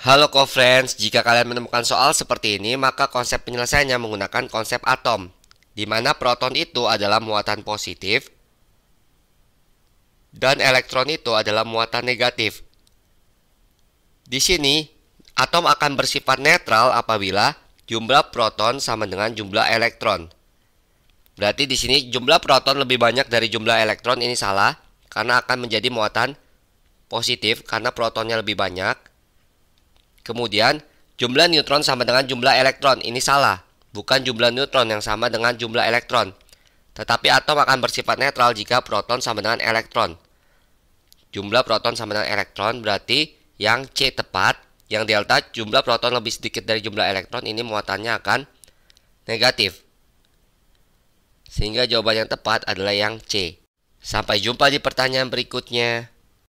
Halo co-friends, jika kalian menemukan soal seperti ini, maka konsep penyelesaiannya menggunakan konsep atom, di mana proton itu adalah muatan positif dan elektron itu adalah muatan negatif. Di sini, atom akan bersifat netral apabila jumlah proton sama dengan jumlah elektron. Berarti di sini jumlah proton lebih banyak dari jumlah elektron ini salah karena akan menjadi muatan positif karena protonnya lebih banyak Kemudian, jumlah neutron sama dengan jumlah elektron. Ini salah. Bukan jumlah neutron yang sama dengan jumlah elektron. Tetapi atom akan bersifat netral jika proton sama dengan elektron. Jumlah proton sama dengan elektron berarti yang C tepat, yang delta jumlah proton lebih sedikit dari jumlah elektron ini muatannya akan negatif. Sehingga jawaban yang tepat adalah yang C. Sampai jumpa di pertanyaan berikutnya.